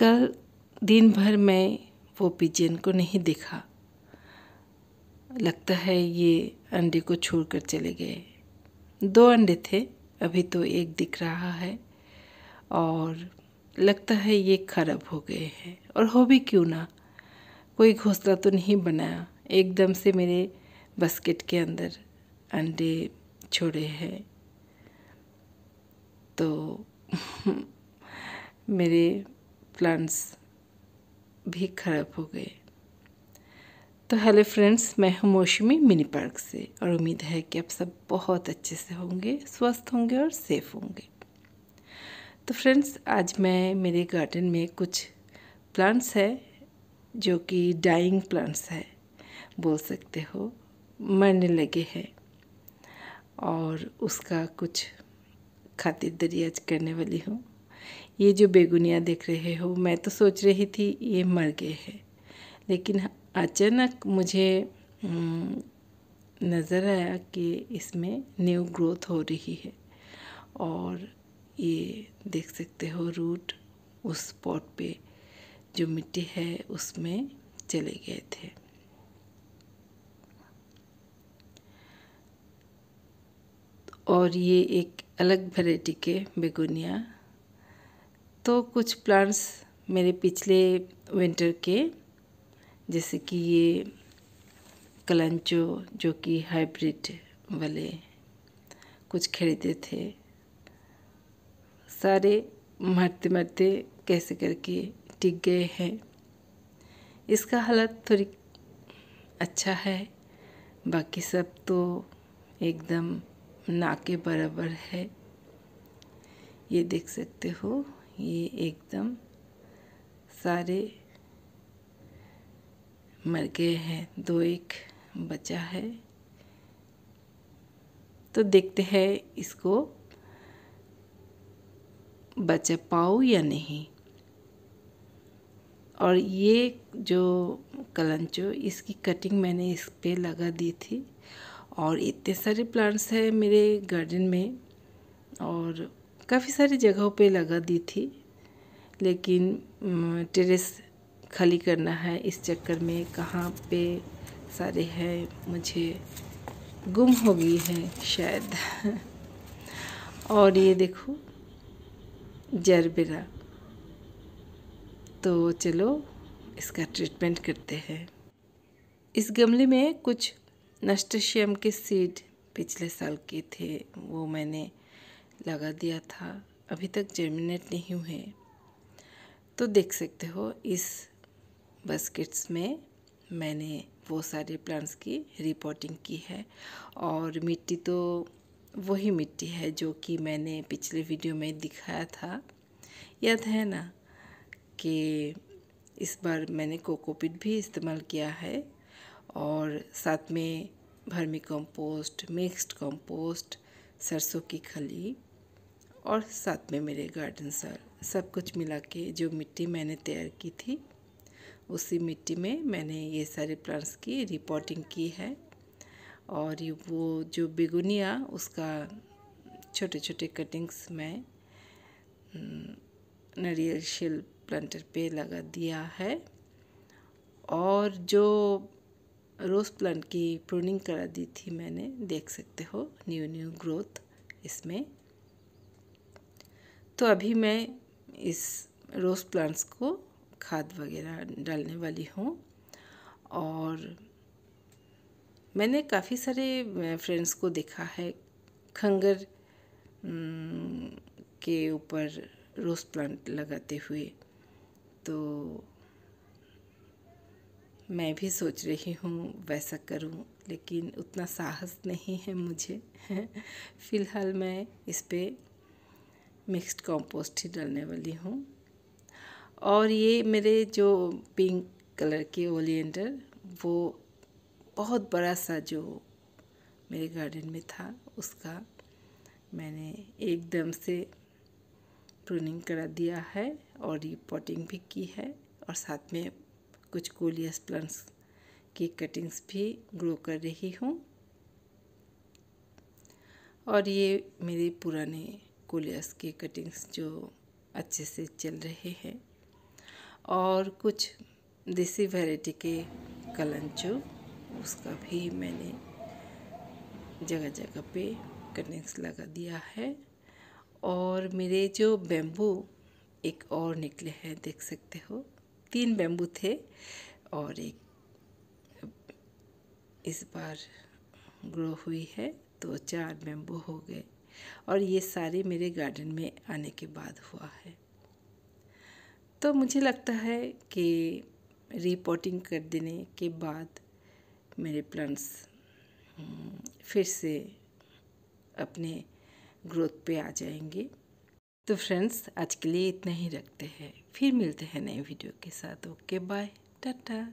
कल दिन भर में वो पिजन को नहीं देखा लगता है ये अंडे को छोड़कर चले गए दो अंडे थे अभी तो एक दिख रहा है और लगता है ये खराब हो गए हैं और हो भी क्यों ना कोई घोंसला तो नहीं बनाया एकदम से मेरे बास्केट के अंदर अंडे छोड़े हैं तो मेरे प्लांट्स भी खराब हो गए तो हेलो फ्रेंड्स मैं हूं मौसमी मिनी पार्क से और उम्मीद है कि आप सब बहुत अच्छे से होंगे स्वस्थ होंगे और सेफ होंगे तो फ्रेंड्स आज मैं मेरे गार्डन में कुछ प्लांट्स है जो कि डाइंग प्लांट्स है बोल सकते हो मरने लगे हैं और उसका कुछ खातिरदारी आज करने वाली हूँ ये जो बेगुनिया देख रहे हो मैं तो सोच रही थी ये मर गए हैं लेकिन अचानक मुझे नज़र आया कि इसमें न्यू ग्रोथ हो रही है और ये देख सकते हो रूट उस पॉट पे जो मिट्टी है उसमें चले गए थे और ये एक अलग वेराइटी के बेगुनिया तो कुछ प्लांट्स मेरे पिछले विंटर के जैसे कि ये कलंचो जो कि हाइब्रिड वाले कुछ खरीदे थे सारे मरते मरते कैसे करके टिक गए हैं इसका हालत थोड़ी अच्छा है बाकी सब तो एकदम नाके बराबर है ये देख सकते हो ये एकदम सारे मर गए हैं दो एक बचा है तो देखते हैं इसको बचा पाओ या नहीं और ये जो कलंचो इसकी कटिंग मैंने इस पर लगा दी थी और इतने सारे प्लांट्स हैं मेरे गार्डन में और काफ़ी सारी जगहों पे लगा दी थी लेकिन टेरेस खाली करना है इस चक्कर में कहाँ पे सारे हैं मुझे गुम हो गई है शायद और ये देखो जरबेरा तो चलो इसका ट्रीटमेंट करते हैं इस गमले में कुछ नस्टशियम के सीड पिछले साल के थे वो मैंने लगा दिया था अभी तक जर्मिनेट नहीं हुए तो देख सकते हो इस बास्केट्स में मैंने वो सारे प्लांट्स की रिपोर्टिंग की है और मिट्टी तो वही मिट्टी है जो कि मैंने पिछले वीडियो में दिखाया था याद है ना कि इस बार मैंने कोकोपिट भी इस्तेमाल किया है और साथ में भर्मी कंपोस्ट मिक्स्ड कंपोस्ट सरसों की खली और साथ में मेरे गार्डन सर सब कुछ मिला के जो मिट्टी मैंने तैयार की थी उसी मिट्टी में मैंने ये सारे प्लांट्स की रिपोर्टिंग की है और ये वो जो बेगुनिया उसका छोटे छोटे कटिंग्स मैं हम्म, नरियल शेल प्लांटर पे लगा दिया है और जो रोज़ प्लांट की प्रूनिंग करा दी थी मैंने देख सकते हो न्यू न्यू ग्रोथ इसमें तो अभी मैं इस रोज़ प्लांट्स को खाद वगैरह डालने वाली हूँ और मैंने काफ़ी सारे फ्रेंड्स को देखा है खंगर के ऊपर रोज़ प्लांट लगाते हुए तो मैं भी सोच रही हूँ वैसा करूँ लेकिन उतना साहस नहीं है मुझे फ़िलहाल मैं इस पर मिक्सड कॉम्पोस्ट ही डालने वाली हूँ और ये मेरे जो पिंक कलर के ओलियंडर वो बहुत बड़ा सा जो मेरे गार्डन में था उसका मैंने एकदम से प्रूनिंग करा दिया है और पॉटिंग भी की है और साथ में कुछ कोलियस प्लांट्स की कटिंग्स भी ग्रो कर रही हूँ और ये मेरे पुराने कोलियस के कटिंग्स जो अच्छे से चल रहे हैं और कुछ देसी वैरायटी के कलंचो उसका भी मैंने जगह जगह पे कटिंग्स लगा दिया है और मेरे जो बेम्बू एक और निकले हैं देख सकते हो तीन बेम्बू थे और एक इस बार ग्रो हुई है तो चार बेम्बू हो गए और ये सारे मेरे गार्डन में आने के बाद हुआ है तो मुझे लगता है कि रिपोर्टिंग कर देने के बाद मेरे प्लांट्स हम्म, फिर से अपने ग्रोथ पे आ जाएंगे तो फ्रेंड्स आज के लिए इतना ही रखते हैं फिर मिलते हैं नए वीडियो के साथ ओके बाय टाटा